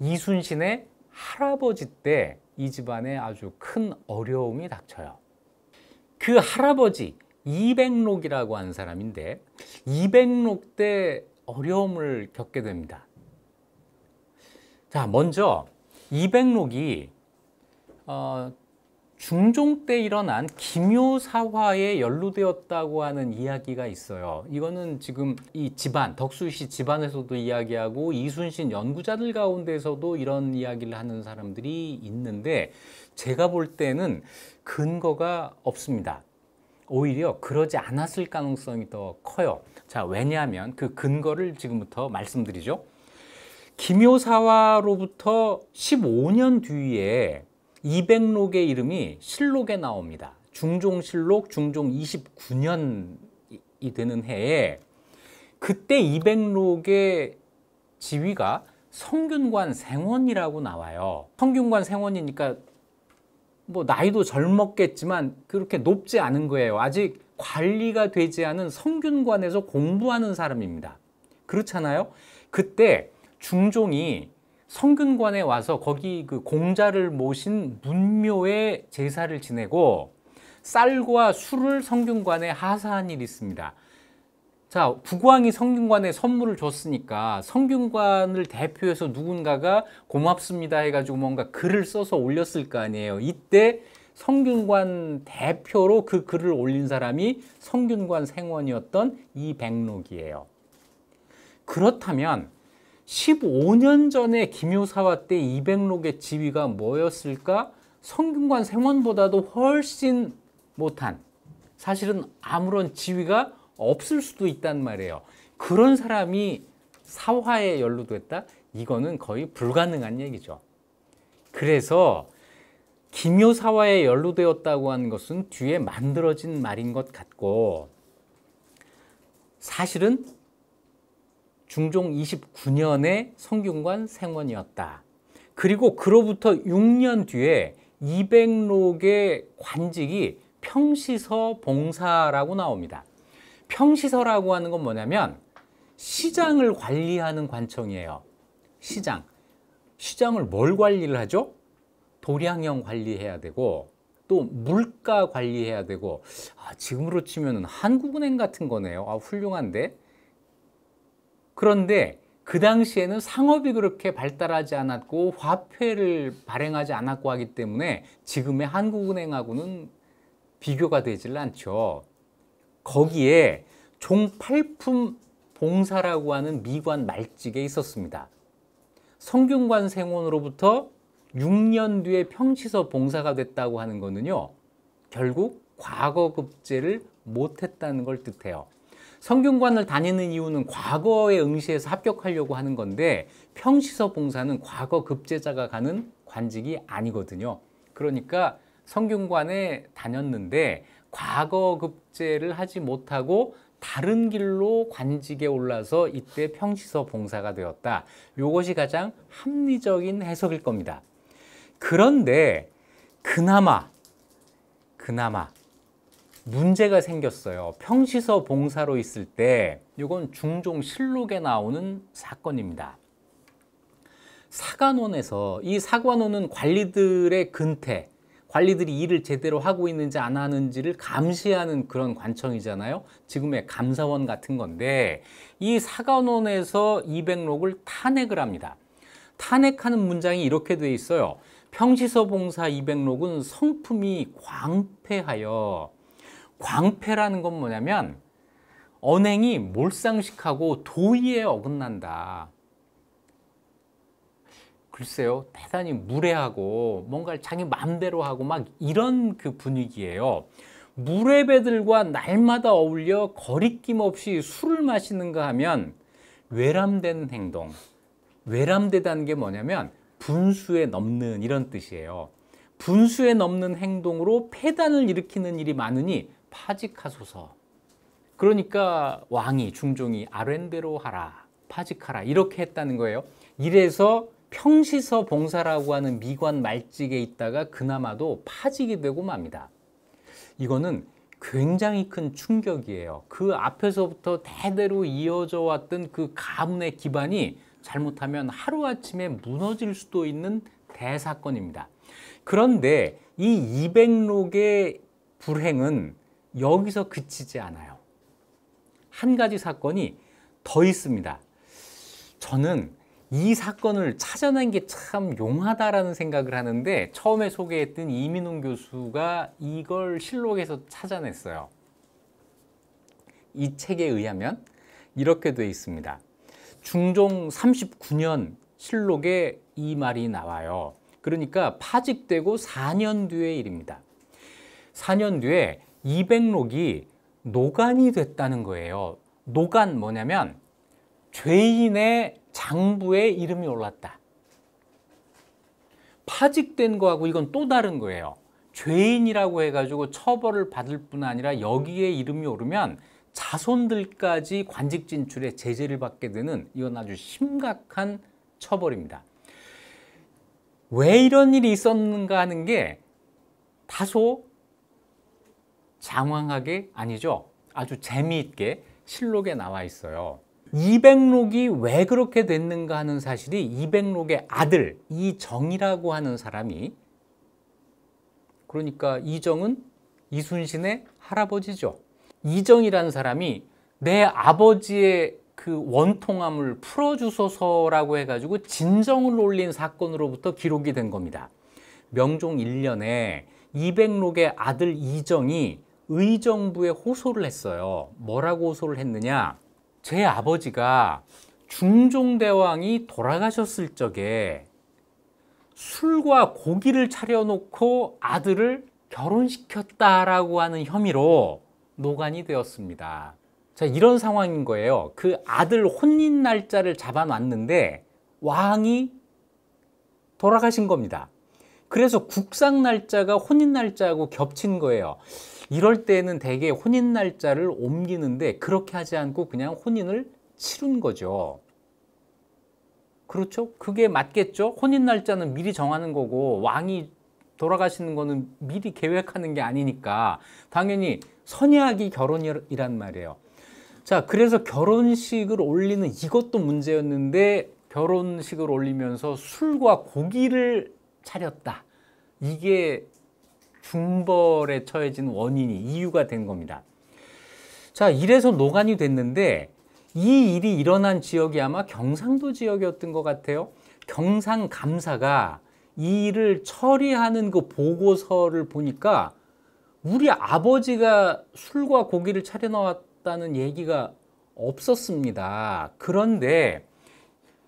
이순신의 할아버지 때 이 집안에 아주 큰 어려움이 닥쳐요. 그 할아버지 이백록이라고 한 사람인데 이백록 때 어려움을 겪게 됩니다. 자, 먼저 이백록이 어, 중종 때 일어난 기묘사화에 연루되었다고 하는 이야기가 있어요. 이거는 지금 이 집안, 덕수시 집안에서도 이야기하고 이순신 연구자들 가운데서도 이런 이야기를 하는 사람들이 있는데 제가 볼 때는 근거가 없습니다. 오히려 그러지 않았을 가능성이 더 커요. 자, 왜냐하면 그 근거를 지금부터 말씀드리죠. 기묘사화로부터 15년 뒤에 200록의 이름이 실록에 나옵니다. 중종실록, 중종 29년이 되는 해에 그때 200록의 지위가 성균관 생원이라고 나와요. 성균관 생원이니까 뭐 나이도 젊었겠지만 그렇게 높지 않은 거예요. 아직 관리가 되지 않은 성균관에서 공부하는 사람입니다. 그렇잖아요. 그때 중종이 성균관에 와서 거기 그 공자를 모신 문묘에 제사를 지내고 쌀과 술을 성균관에 하사한 일이 있습니다. 자, 북왕이 성균관에 선물을 줬으니까 성균관을 대표해서 누군가가 고맙습니다 해가지고 뭔가 글을 써서 올렸을 거 아니에요. 이때 성균관 대표로 그 글을 올린 사람이 성균관 생원이었던 이백록이에요. 그렇다면 15년 전에 김효사화 때 이백록의 지위가 뭐였을까? 성균관 생원보다도 훨씬 못한 사실은 아무런 지위가 없을 수도 있단 말이에요. 그런 사람이 사화에 연루됐다? 이거는 거의 불가능한 얘기죠. 그래서 김효사화에 연루되었다고 하는 것은 뒤에 만들어진 말인 것 같고 사실은 중종 29년에 성균관 생원이었다. 그리고 그로부터 6년 뒤에 200록의 관직이 평시서 봉사라고 나옵니다. 평시서라고 하는 건 뭐냐면 시장을 관리하는 관청이에요. 시장. 시장을 뭘 관리를 하죠? 도량형 관리해야 되고 또 물가 관리해야 되고 아, 지금으로 치면 한국은행 같은 거네요. 아, 훌륭한데 그런데 그 당시에는 상업이 그렇게 발달하지 않았고 화폐를 발행하지 않았고 하기 때문에 지금의 한국은행하고는 비교가 되질 않죠. 거기에 종팔품 봉사라고 하는 미관 말직에 있었습니다. 성균관 생원으로부터 6년 뒤에 평치서 봉사가 됐다고 하는 거는요. 결국 과거 급제를 못했다는 걸 뜻해요. 성균관을 다니는 이유는 과거에응시해서 합격하려고 하는 건데 평시서 봉사는 과거 급제자가 가는 관직이 아니거든요. 그러니까 성균관에 다녔는데 과거 급제를 하지 못하고 다른 길로 관직에 올라서 이때 평시서 봉사가 되었다. 이것이 가장 합리적인 해석일 겁니다. 그런데 그나마 그나마 문제가 생겼어요. 평시서 봉사로 있을 때 이건 중종 실록에 나오는 사건입니다. 사관원에서 이 사관원은 관리들의 근태, 관리들이 일을 제대로 하고 있는지 안 하는지를 감시하는 그런 관청이잖아요. 지금의 감사원 같은 건데 이 사관원에서 이백록을 탄핵을 합니다. 탄핵하는 문장이 이렇게 돼 있어요. 평시서 봉사 이백록은 성품이 광패하여 광패라는 건 뭐냐면 언행이 몰상식하고 도의에 어긋난다. 글쎄요, 대단히 무례하고 뭔가를 자기 마음대로 하고 막 이런 그 분위기예요. 무례배들과 날마다 어울려 거리낌 없이 술을 마시는가 하면 외람된 행동, 외람되다는 게 뭐냐면 분수에 넘는 이런 뜻이에요. 분수에 넘는 행동으로 폐단을 일으키는 일이 많으니 파직하소서. 그러니까 왕이 중종이 아랜대로 하라 파직하라 이렇게 했다는 거예요. 이래서 평시서 봉사라고 하는 미관 말직에 있다가 그나마도 파직이 되고 맙니다. 이거는 굉장히 큰 충격이에요. 그 앞에서부터 대대로 이어져 왔던 그 가문의 기반이 잘못하면 하루아침에 무너질 수도 있는 대사건입니다. 그런데 이2 0 0록의 불행은 여기서 그치지 않아요. 한 가지 사건이 더 있습니다. 저는 이 사건을 찾아낸 게 참 용하다라는 생각을 하는데 처음에 소개했던 이민웅 교수가 이걸 실록에서 찾아냈어요. 이 책에 의하면 이렇게 돼 있습니다. 중종 39년 실록에 이 말이 나와요. 그러니까 파직되고 4년 뒤의 일입니다. 4년 뒤에 2 0 0록이 노간이 됐다는 거예요. 노간 뭐냐면 죄인의 장부에 이름이 올랐다. 파직된 거하고 이건 또 다른 거예요. 죄인이라고 해가지고 처벌을 받을 뿐 아니라 여기에 이름이 오르면 자손들까지 관직 진출에 제재를 받게 되는 이건 아주 심각한 처벌입니다. 왜 이런 일이 있었는가 하는 게 다소 장황하게 아니죠. 아주 재미있게 실록에 나와 있어요. 이백록이 왜 그렇게 됐는가 하는 사실이 이백록의 아들 이정이라고 하는 사람이 그러니까 이정은 이순신의 할아버지죠. 이정이라는 사람이 내 아버지의 그 원통함을 풀어주소서라고 해가지고 진정을 올린 사건으로부터 기록이 된 겁니다. 명종 1년에 이백록의 아들 이정이 의정부에 호소를 했어요. 뭐라고 호소를 했느냐? 제 아버지가 중종대왕이 돌아가셨을 적에 술과 고기를 차려놓고 아들을 결혼시켰다라고 하는 혐의로 노관이 되었습니다. 자, 이런 상황인 거예요. 그 아들 혼인 날짜를 잡아놨는데 왕이 돌아가신 겁니다. 그래서 국상 날짜가 혼인 날짜하고 겹친 거예요. 이럴 때는 대개 혼인 날짜를 옮기는데 그렇게 하지 않고 그냥 혼인을 치른 거죠. 그렇죠? 그게 맞겠죠? 혼인 날짜는 미리 정하는 거고 왕이 돌아가시는 거는 미리 계획하는 게 아니니까 당연히 선약이 결혼이란 말이에요. 자, 그래서 결혼식을 올리는 이것도 문제였는데 결혼식을 올리면서 술과 고기를 차렸다. 이게 중벌에 처해진 원인이 이유가 된 겁니다. 자, 이래서 노간이 됐는데 이 일이 일어난 지역이 아마 경상도 지역이었던 것 같아요. 경상감사가 이 일을 처리하는 그 보고서를 보니까 우리 아버지가 술과 고기를 차려 넣었다는 얘기가 없었습니다. 그런데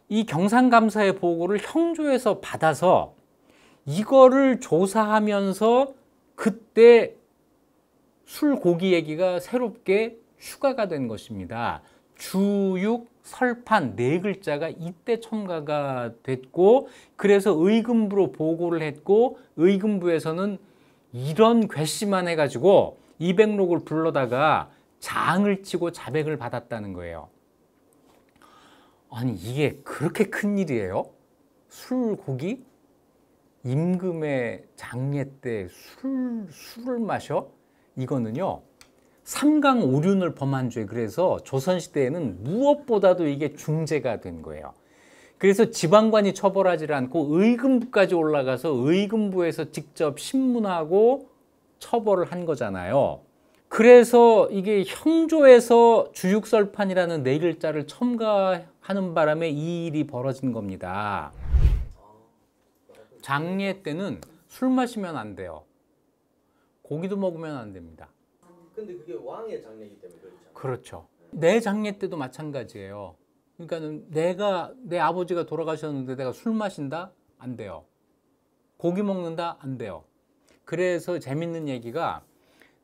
이 경상감사의 보고를 형조에서 받아서 이거를 조사하면서 그때 술 고기 얘기가 새롭게 휴가가 된 것입니다. 주육 설판 네 글자가 이때 첨가가 됐고 그래서 의금부로 보고를 했고 의금부에서는 이런 괘씸만 해가지고 이백록을 불러다가 장을 치고 자백을 받았다는 거예요. 아니 이게 그렇게 큰 일이에요? 술 고기? 임금의 장례 때 술, 술을 마셔? 이거는요. 삼강오륜을 범한 죄 그래서 조선시대에는 무엇보다도 이게 중재가 된 거예요. 그래서 지방관이 처벌하지 않고 의금부까지 올라가서 의금부에서 직접 신문하고 처벌을 한 거잖아요. 그래서 이게 형조에서 주육설판이라는 네 글자를 첨가하는 바람에 이 일이 벌어진 겁니다. 장례 때는 술 마시면 안 돼요. 고기도 먹으면 안 됩니다. 근데 그게 왕의 장례이기 때문에 그렇죠. 그렇죠. 내 장례 때도 마찬가지예요. 그러니까는 내가 내 아버지가 돌아가셨는데 내가 술 마신다 안 돼요. 고기 먹는다 안 돼요. 그래서 재밌는 얘기가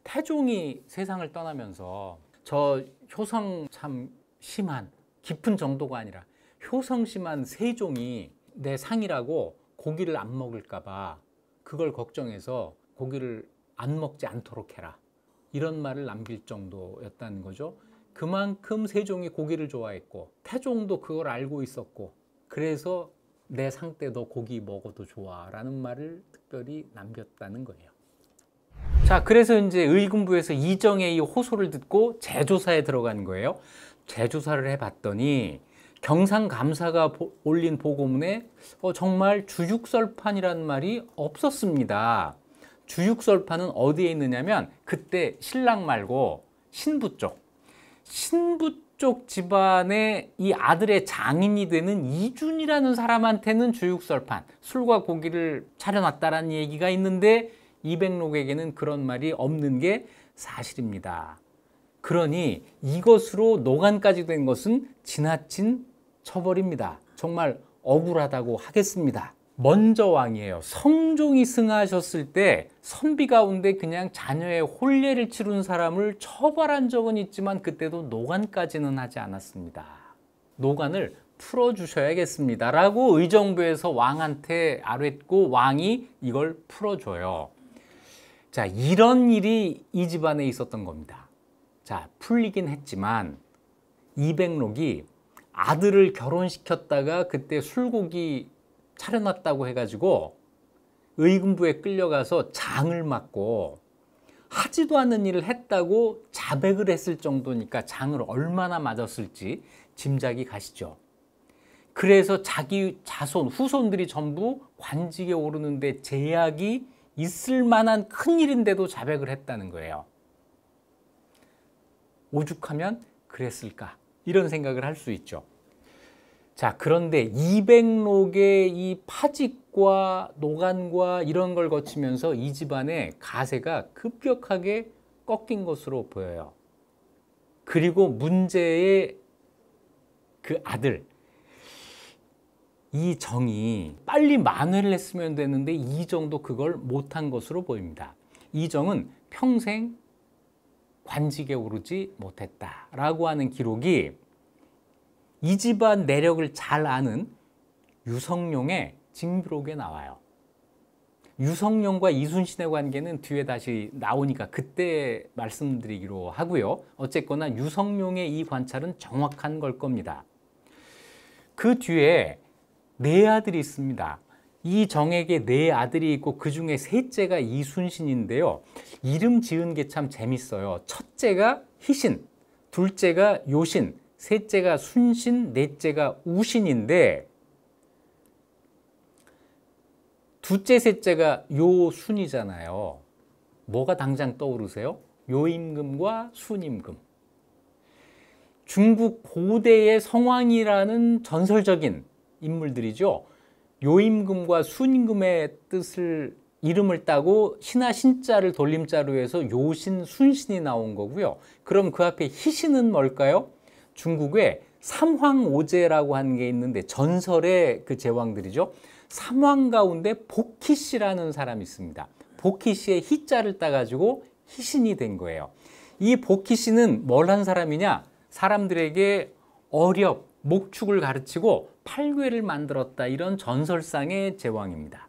태종이 세상을 떠나면서 저 효성 참 심한 깊은 정도가 아니라 효성 심한 세종이 내 상이라고 고기를 안 먹을까봐 그걸 걱정해서 고기를 안 먹지 않도록 해라. 이런 말을 남길 정도였다는 거죠. 그만큼 세종이 고기를 좋아했고 태종도 그걸 알고 있었고 그래서 내 상태 도 고기 먹어도 좋아 라는 말을 특별히 남겼다는 거예요. 자 그래서 이제 의군부에서 이정의 이 호소를 듣고 재조사에 들어간 거예요. 재조사를 해봤더니 경상감사가 보, 올린 보고문에 어, 정말 주육설판이라는 말이 없었습니다. 주육설판은 어디에 있느냐면 그때 신랑 말고 신부 쪽 신부 쪽 집안의 이 아들의 장인이 되는 이준이라는 사람한테는 주육설판 술과 고기를 차려놨다라는 얘기가 있는데 이백록에게는 그런 말이 없는 게 사실입니다. 그러니 이것으로 노간까지 된 것은 지나친 쳐버립니다. 정말 억울하다고 하겠습니다. 먼저 왕이에요. 성종이 승하셨을 때 선비 가운데 그냥 자녀의 혼례를 치른 사람을 처벌한 적은 있지만 그때도 노관까지는 하지 않았습니다. 노관을 풀어주셔야겠습니다. 라고 의정부에서 왕한테 아뢰고 왕이 이걸 풀어줘요. 자, 이런 일이 이 집안에 있었던 겁니다. 자, 풀리긴 했지만 이백록이 아들을 결혼시켰다가 그때 술고기 차려놨다고 해가지고 의금부에 끌려가서 장을 맞고 하지도 않은 일을 했다고 자백을 했을 정도니까 장을 얼마나 맞았을지 짐작이 가시죠. 그래서 자기 자손, 후손들이 전부 관직에 오르는데 제약이 있을 만한 큰 일인데도 자백을 했다는 거예요. 오죽하면 그랬을까? 이런 생각을 할 수 있죠. 자, 그런데 200록의 이 파직과 노간과 이런 걸 거치면서 이 집안의 가세가 급격하게 꺾인 것으로 보여요. 그리고 문제의 그 아들 이 정이 빨리 만회를 했으면 되는데 이정도 그걸 못한 것으로 보입니다. 이정은 평생 관직에 오르지 못했다라고 하는 기록이 이 집안 내력을 잘 아는 유성룡의 징비록에 나와요. 유성룡과 이순신의 관계는 뒤에 다시 나오니까 그때 말씀드리기로 하고요. 어쨌거나 유성룡의 이 관찰은 정확한 걸 겁니다. 그 뒤에 네 아들이 있습니다. 이 정액에 네 아들이 있고 그 중에 셋째가 이순신인데요. 이름 지은 게 참 재밌어요. 첫째가 희신, 둘째가 요신, 셋째가 순신, 넷째가 우신인데 둘째, 셋째가 요순이잖아요. 뭐가 당장 떠오르세요? 요임금과 순임금. 중국 고대의 성왕이라는 전설적인 인물들이죠. 요임금과 순임금의 뜻을 이름을 따고 신하 신자를 돌림자로 해서 요신 순신이 나온 거고요. 그럼 그 앞에 희신은 뭘까요? 중국에 삼황오제라고 하는 게 있는데 전설의 그 제왕들이죠. 삼황 가운데 복희 씨라는 사람이 있습니다. 복희 씨의 희자를 따가지고 희신이 된 거예요. 이 복희 씨는 뭘 한 사람이냐? 사람들에게 어렵, 목축을 가르치고 팔괘를 만들었다 이런 전설상의 제왕입니다.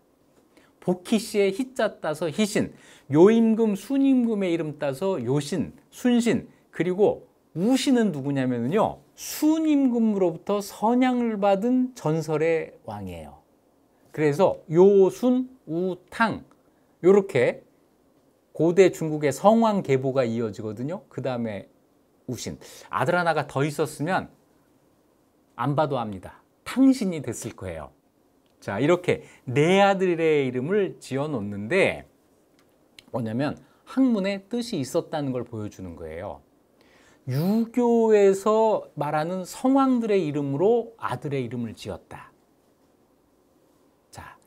복희씨의 희자 따서 희신, 요임금, 순임금의 이름 따서 요신, 순신, 그리고 우신은 누구냐면요. 순임금으로부터 선양을 받은 전설의 왕이에요. 그래서 요순, 우탕 요렇게 고대 중국의 성왕 계보가 이어지거든요. 그 다음에 우신. 아들 하나가 더 있었으면 안 봐도 압니다. 당신이 됐을 거예요. 자, 이렇게 내 네 아들의 이름을 지어 놓는데 뭐냐면 학문의 뜻이 있었다는 걸 보여주는 거예요. 유교에서 말하는 성왕들의 이름으로 아들의 이름을 지었다. 자,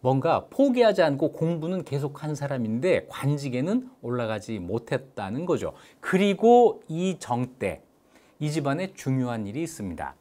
뭔가 포기하지 않고 공부는 계속 한 사람인데 관직에는 올라가지 못했다는 거죠. 그리고 이 정때 이 집안에 중요한 일이 있습니다.